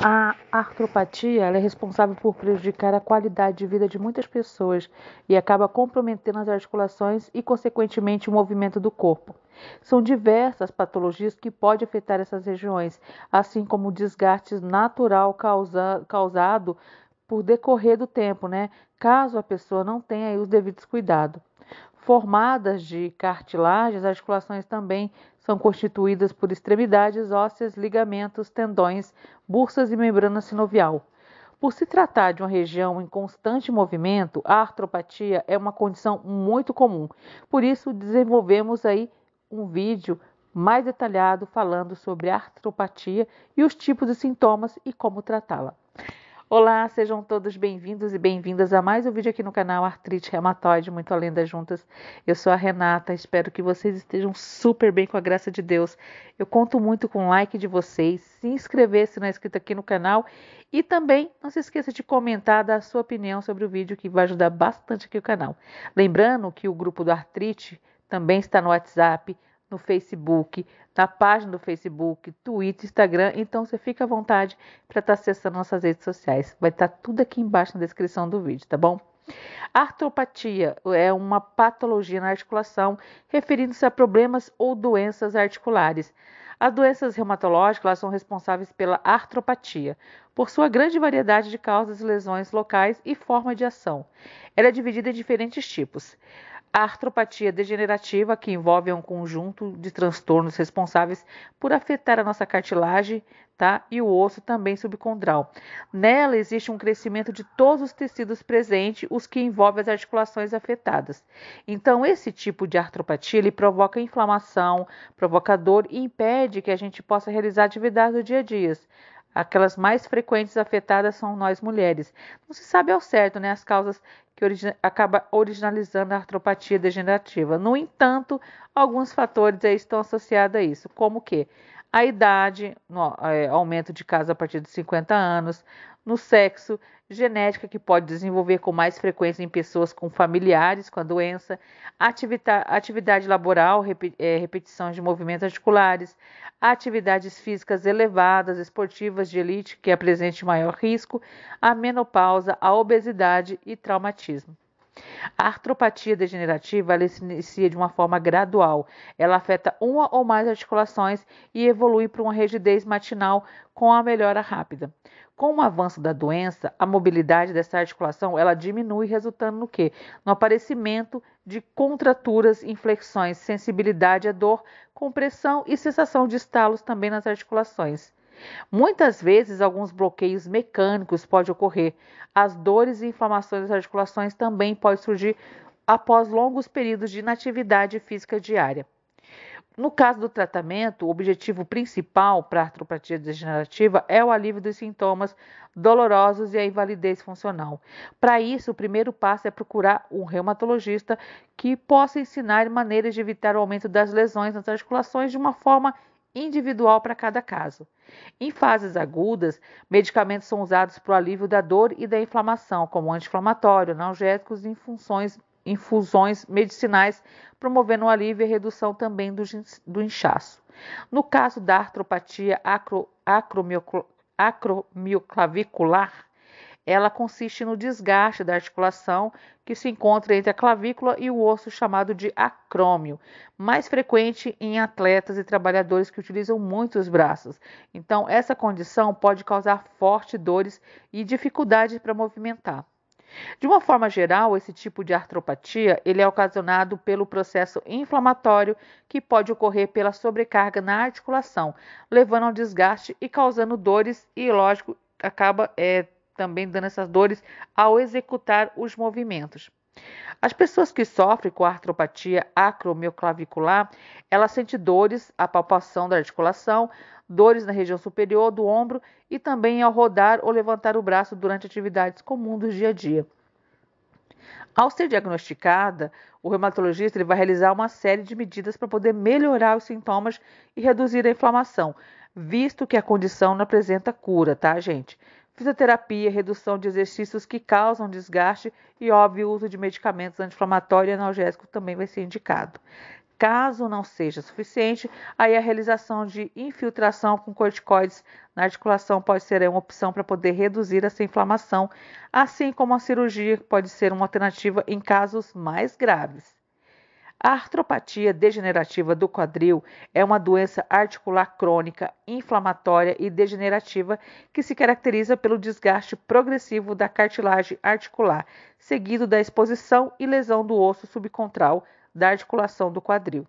A artropatia é responsável por prejudicar a qualidade de vida de muitas pessoas e acaba comprometendo as articulações e, consequentemente, o movimento do corpo. São diversas patologias que podem afetar essas regiões, assim como o desgaste natural causa, causado por decorrer do tempo, né? caso a pessoa não tenha os devidos cuidados formadas de cartilagens, articulações também são constituídas por extremidades ósseas, ligamentos, tendões, bursas e membrana sinovial. Por se tratar de uma região em constante movimento, a artropatia é uma condição muito comum. Por isso, desenvolvemos aí um vídeo mais detalhado falando sobre artropatia e os tipos de sintomas e como tratá-la. Olá, sejam todos bem-vindos e bem-vindas a mais um vídeo aqui no canal Artrite Reumatoide, muito além das juntas. Eu sou a Renata, espero que vocês estejam super bem com a graça de Deus. Eu conto muito com o like de vocês, se inscrever se não é inscrito aqui no canal e também não se esqueça de comentar, dar a sua opinião sobre o vídeo que vai ajudar bastante aqui o canal. Lembrando que o grupo do Artrite também está no WhatsApp, no Facebook, na página do Facebook, Twitter, Instagram. Então você fica à vontade para estar tá acessando nossas redes sociais. Vai estar tá tudo aqui embaixo na descrição do vídeo, tá bom? Artropatia é uma patologia na articulação, referindo-se a problemas ou doenças articulares. As doenças reumatológicas são responsáveis pela artropatia, por sua grande variedade de causas, lesões locais e forma de ação. Ela é dividida em diferentes tipos. A artropatia degenerativa, que envolve um conjunto de transtornos responsáveis por afetar a nossa cartilagem tá? e o osso também subcondral. Nela existe um crescimento de todos os tecidos presentes, os que envolvem as articulações afetadas. Então, esse tipo de artropatia ele provoca inflamação, provoca dor e impede que a gente possa realizar atividades do dia a dia. Aquelas mais frequentes afetadas são nós mulheres. Não se sabe ao certo né, as causas que acabam acaba originalizando a artropatia degenerativa. No entanto, alguns fatores estão associados a isso, como que a idade, no, é, aumento de casos a partir de 50 anos, no sexo, genética que pode desenvolver com mais frequência em pessoas com familiares com a doença, ativita, atividade laboral, rep, é, repetições de movimentos articulares, atividades físicas elevadas, esportivas de elite que apresente é maior risco, a menopausa, a obesidade e traumatismo. A artropatia degenerativa ela se inicia de uma forma gradual. Ela afeta uma ou mais articulações e evolui para uma rigidez matinal com a melhora rápida. Com o avanço da doença, a mobilidade dessa articulação ela diminui, resultando no que? No aparecimento de contraturas, inflexões, sensibilidade à dor, compressão e sensação de estalos também nas articulações. Muitas vezes, alguns bloqueios mecânicos podem ocorrer. As dores e inflamações das articulações também podem surgir após longos períodos de inatividade física diária. No caso do tratamento, o objetivo principal para a artropatia degenerativa é o alívio dos sintomas dolorosos e a invalidez funcional. Para isso, o primeiro passo é procurar um reumatologista que possa ensinar maneiras de evitar o aumento das lesões nas articulações de uma forma individual para cada caso. Em fases agudas, medicamentos são usados para o alívio da dor e da inflamação, como anti-inflamatório, analgésicos e funções, infusões medicinais, promovendo o alívio e redução também do, do inchaço. No caso da artropatia acro, acromioclavicular, ela consiste no desgaste da articulação que se encontra entre a clavícula e o osso chamado de acrômio, mais frequente em atletas e trabalhadores que utilizam muito os braços. Então, essa condição pode causar fortes dores e dificuldade para movimentar. De uma forma geral, esse tipo de artropatia ele é ocasionado pelo processo inflamatório que pode ocorrer pela sobrecarga na articulação, levando ao desgaste e causando dores e, lógico, acaba é, também dando essas dores ao executar os movimentos. As pessoas que sofrem com artropatia acromioclavicular, ela sente dores à palpação da articulação, dores na região superior do ombro e também ao rodar ou levantar o braço durante atividades comuns do dia a dia. Ao ser diagnosticada, o reumatologista ele vai realizar uma série de medidas para poder melhorar os sintomas e reduzir a inflamação, visto que a condição não apresenta cura, tá, gente? fisioterapia, redução de exercícios que causam desgaste e, óbvio, uso de medicamentos anti-inflamatórios e analgésicos também vai ser indicado. Caso não seja suficiente, aí a realização de infiltração com corticoides na articulação pode ser uma opção para poder reduzir essa inflamação, assim como a cirurgia pode ser uma alternativa em casos mais graves. A artropatia degenerativa do quadril é uma doença articular crônica, inflamatória e degenerativa que se caracteriza pelo desgaste progressivo da cartilagem articular, seguido da exposição e lesão do osso subcontral da articulação do quadril.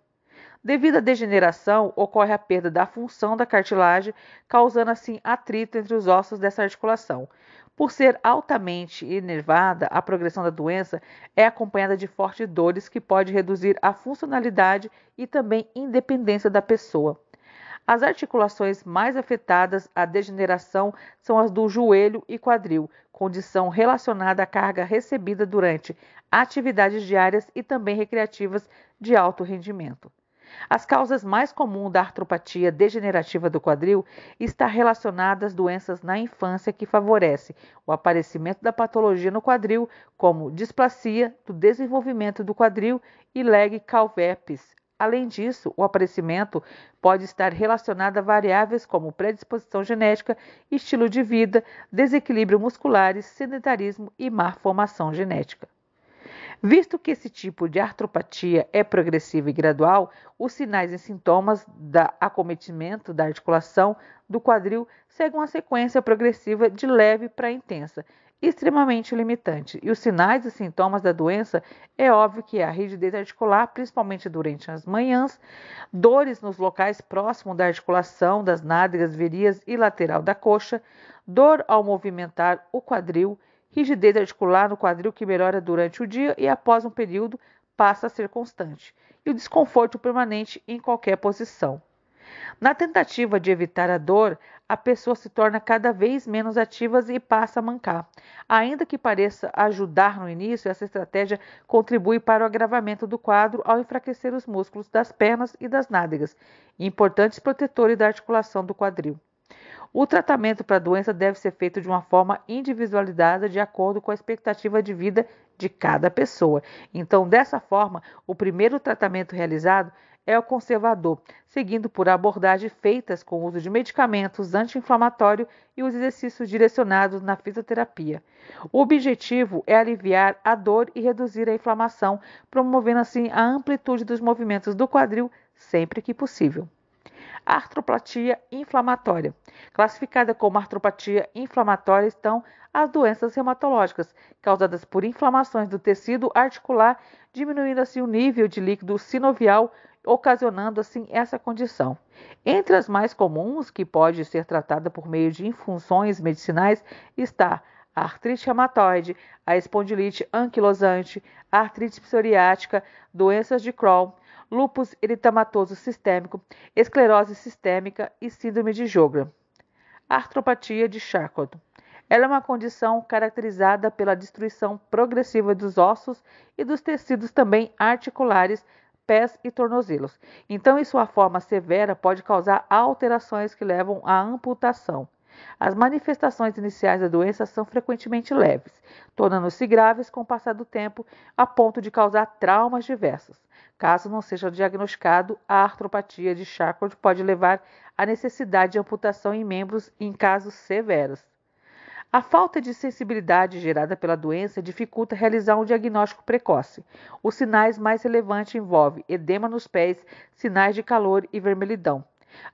Devido à degeneração, ocorre a perda da função da cartilagem, causando assim atrito entre os ossos dessa articulação. Por ser altamente inervada, a progressão da doença é acompanhada de fortes dores que pode reduzir a funcionalidade e também independência da pessoa. As articulações mais afetadas à degeneração são as do joelho e quadril, condição relacionada à carga recebida durante atividades diárias e também recreativas de alto rendimento. As causas mais comuns da artropatia degenerativa do quadril estão relacionadas às doenças na infância que favorecem o aparecimento da patologia no quadril, como displasia do desenvolvimento do quadril e leg calvepes. Além disso, o aparecimento pode estar relacionado a variáveis como predisposição genética, estilo de vida, desequilíbrio musculares, sedentarismo e má formação genética. Visto que esse tipo de artropatia é progressiva e gradual, os sinais e sintomas da acometimento da articulação do quadril seguem uma sequência progressiva de leve para intensa, extremamente limitante. E os sinais e sintomas da doença é óbvio que é a rigidez articular, principalmente durante as manhãs, dores nos locais próximos da articulação, das nádegas, verias e lateral da coxa, dor ao movimentar o quadril rigidez articular no quadril que melhora durante o dia e após um período passa a ser constante, e o desconforto permanente em qualquer posição. Na tentativa de evitar a dor, a pessoa se torna cada vez menos ativa e passa a mancar. Ainda que pareça ajudar no início, essa estratégia contribui para o agravamento do quadro ao enfraquecer os músculos das pernas e das nádegas, importantes protetores da articulação do quadril. O tratamento para a doença deve ser feito de uma forma individualizada, de acordo com a expectativa de vida de cada pessoa. Então, dessa forma, o primeiro tratamento realizado é o conservador, seguindo por abordagens feitas com o uso de medicamentos anti-inflamatório e os exercícios direcionados na fisioterapia. O objetivo é aliviar a dor e reduzir a inflamação, promovendo assim a amplitude dos movimentos do quadril sempre que possível artropatia inflamatória. Classificada como artropatia inflamatória estão as doenças reumatológicas, causadas por inflamações do tecido articular, diminuindo assim o nível de líquido sinovial, ocasionando assim essa condição. Entre as mais comuns, que pode ser tratada por meio de infunções medicinais, está a artrite reumatoide, a espondilite anquilosante, a artrite psoriática, doenças de Crohn, lúpus eritematoso sistêmico, esclerose sistêmica e síndrome de Jogra. Artropatia de Charcot. Ela é uma condição caracterizada pela destruição progressiva dos ossos e dos tecidos também articulares, pés e tornozelos. Então, em sua forma severa, pode causar alterações que levam à amputação. As manifestações iniciais da doença são frequentemente leves, tornando-se graves com o passar do tempo, a ponto de causar traumas diversos. Caso não seja diagnosticado, a artropatia de Charcot pode levar à necessidade de amputação em membros em casos severos. A falta de sensibilidade gerada pela doença dificulta realizar um diagnóstico precoce. Os sinais mais relevantes envolvem edema nos pés, sinais de calor e vermelhidão.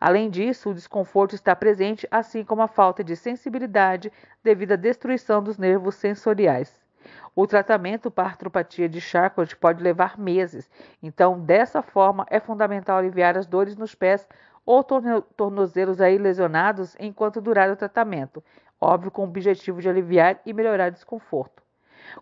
Além disso, o desconforto está presente, assim como a falta de sensibilidade devido à destruição dos nervos sensoriais. O tratamento para artropatia de Charcot pode levar meses, então, dessa forma, é fundamental aliviar as dores nos pés ou tornozelos aí lesionados enquanto durar o tratamento, óbvio com o objetivo de aliviar e melhorar o desconforto.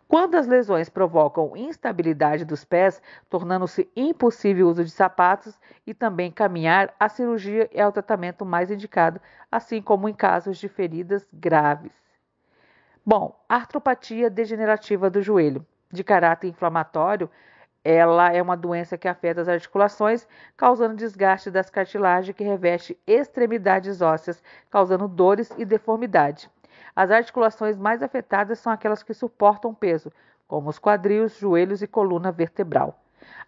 Quando as lesões provocam instabilidade dos pés, tornando-se impossível o uso de sapatos e também caminhar, a cirurgia é o tratamento mais indicado, assim como em casos de feridas graves. Bom, artropatia degenerativa do joelho, de caráter inflamatório, ela é uma doença que afeta as articulações, causando desgaste das cartilagens que reveste extremidades ósseas, causando dores e deformidade. As articulações mais afetadas são aquelas que suportam peso, como os quadris, joelhos e coluna vertebral.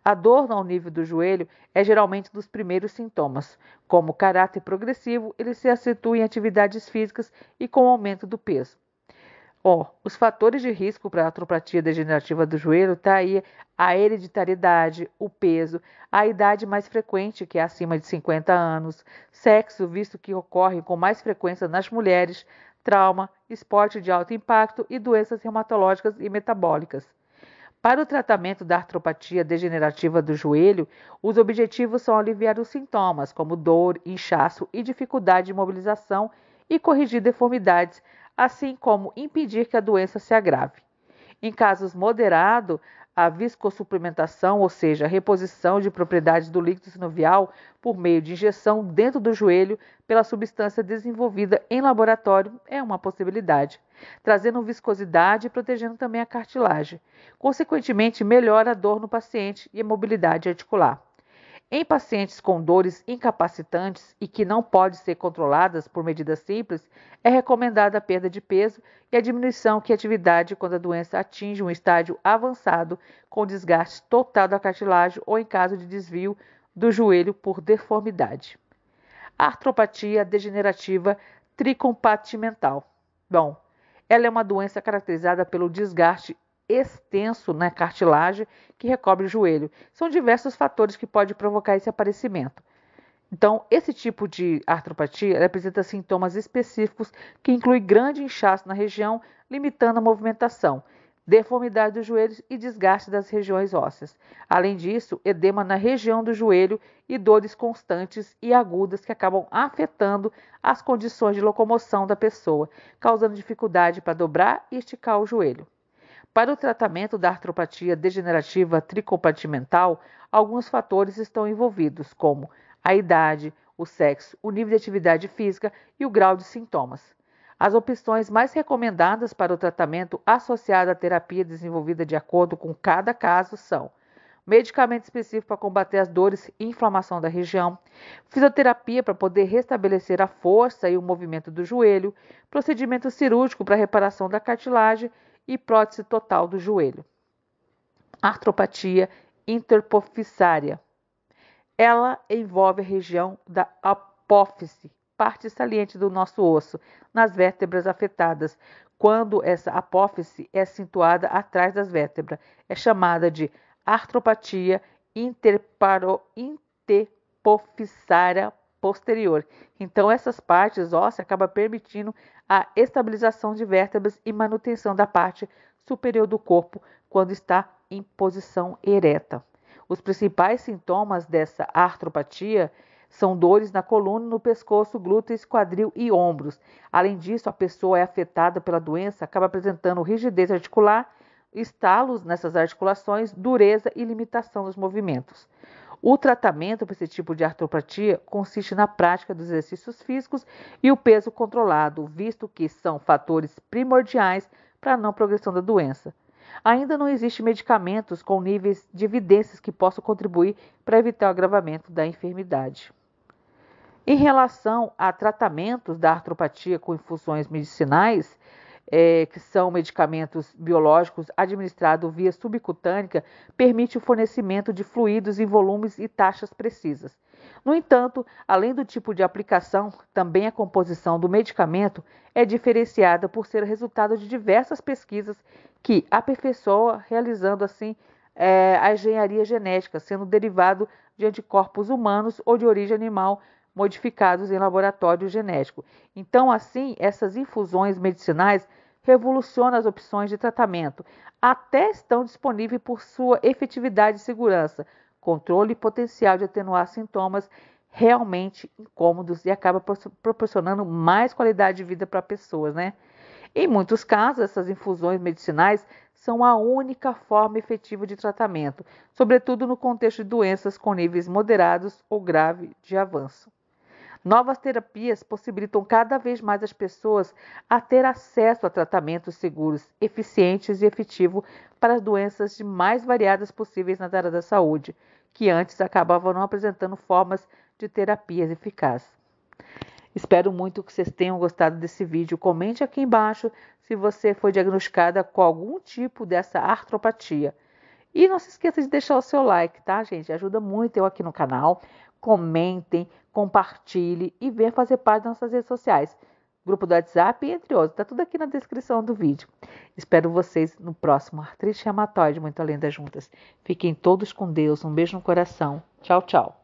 A dor ao nível do joelho é geralmente dos primeiros sintomas. Como caráter progressivo, ele se acentua em atividades físicas e com o aumento do peso. Ó, os fatores de risco para a atropatia degenerativa do joelho tá aí a hereditariedade, o peso, a idade mais frequente, que é acima de 50 anos, sexo, visto que ocorre com mais frequência nas mulheres, trauma, esporte de alto impacto e doenças reumatológicas e metabólicas. Para o tratamento da artropatia degenerativa do joelho, os objetivos são aliviar os sintomas, como dor, inchaço e dificuldade de mobilização, e corrigir deformidades assim como impedir que a doença se agrave. Em casos moderados, a viscosuplementação, ou seja, a reposição de propriedades do líquido sinovial por meio de injeção dentro do joelho pela substância desenvolvida em laboratório, é uma possibilidade, trazendo viscosidade e protegendo também a cartilagem. Consequentemente, melhora a dor no paciente e a mobilidade articular. Em pacientes com dores incapacitantes e que não podem ser controladas por medidas simples, é recomendada a perda de peso e a diminuição de atividade quando a doença atinge um estágio avançado com desgaste total da cartilagem ou em caso de desvio do joelho por deformidade. Artropatia degenerativa tricompartimental. Bom, ela é uma doença caracterizada pelo desgaste extenso na né, cartilagem que recobre o joelho. São diversos fatores que podem provocar esse aparecimento. Então, esse tipo de artropatia apresenta sintomas específicos que incluem grande inchaço na região, limitando a movimentação, deformidade dos joelhos e desgaste das regiões ósseas. Além disso, edema na região do joelho e dores constantes e agudas que acabam afetando as condições de locomoção da pessoa, causando dificuldade para dobrar e esticar o joelho. Para o tratamento da artropatia degenerativa tricompartimental, alguns fatores estão envolvidos, como a idade, o sexo, o nível de atividade física e o grau de sintomas. As opções mais recomendadas para o tratamento associado à terapia desenvolvida de acordo com cada caso são medicamento específico para combater as dores e inflamação da região, fisioterapia para poder restabelecer a força e o movimento do joelho, procedimento cirúrgico para reparação da cartilagem e prótese total do joelho. Artropatia interpofisária. Ela envolve a região da apófise, parte saliente do nosso osso, nas vértebras afetadas, quando essa apófise é situada atrás das vértebras. É chamada de artropatia interparo, interpofisária posterior. Então, essas partes ósseas acabam permitindo a estabilização de vértebras e manutenção da parte superior do corpo quando está em posição ereta. Os principais sintomas dessa artropatia são dores na coluna, no pescoço, glúteos, quadril e ombros. Além disso, a pessoa é afetada pela doença, acaba apresentando rigidez articular, estalos nessas articulações, dureza e limitação dos movimentos. O tratamento para esse tipo de artropatia consiste na prática dos exercícios físicos e o peso controlado, visto que são fatores primordiais para a não progressão da doença. Ainda não existem medicamentos com níveis de evidências que possam contribuir para evitar o agravamento da enfermidade. Em relação a tratamentos da artropatia com infusões medicinais, é, que são medicamentos biológicos administrados via subcutânea, permite o fornecimento de fluidos em volumes e taxas precisas. No entanto, além do tipo de aplicação, também a composição do medicamento é diferenciada por ser resultado de diversas pesquisas que aperfeiçoa, realizando assim é, a engenharia genética, sendo derivado de anticorpos humanos ou de origem animal modificados em laboratório genético. Então, assim, essas infusões medicinais revolucionam as opções de tratamento. Até estão disponíveis por sua efetividade e segurança, controle e potencial de atenuar sintomas realmente incômodos e acaba proporcionando mais qualidade de vida para pessoas, né? Em muitos casos, essas infusões medicinais são a única forma efetiva de tratamento, sobretudo no contexto de doenças com níveis moderados ou grave de avanço. Novas terapias possibilitam cada vez mais as pessoas a ter acesso a tratamentos seguros, eficientes e efetivos para as doenças de mais variadas possíveis na área da saúde, que antes acabavam não apresentando formas de terapias eficazes. Espero muito que vocês tenham gostado desse vídeo. Comente aqui embaixo se você foi diagnosticada com algum tipo dessa artropatia. E não se esqueça de deixar o seu like, tá, gente? Ajuda muito eu aqui no canal. Comentem, compartilhe e venha fazer parte das nossas redes sociais, grupo do WhatsApp, entre outros. Está tudo aqui na descrição do vídeo. Espero vocês no próximo Artrite Reumatoide, muito além das juntas. Fiquem todos com Deus, um beijo no coração. Tchau, tchau.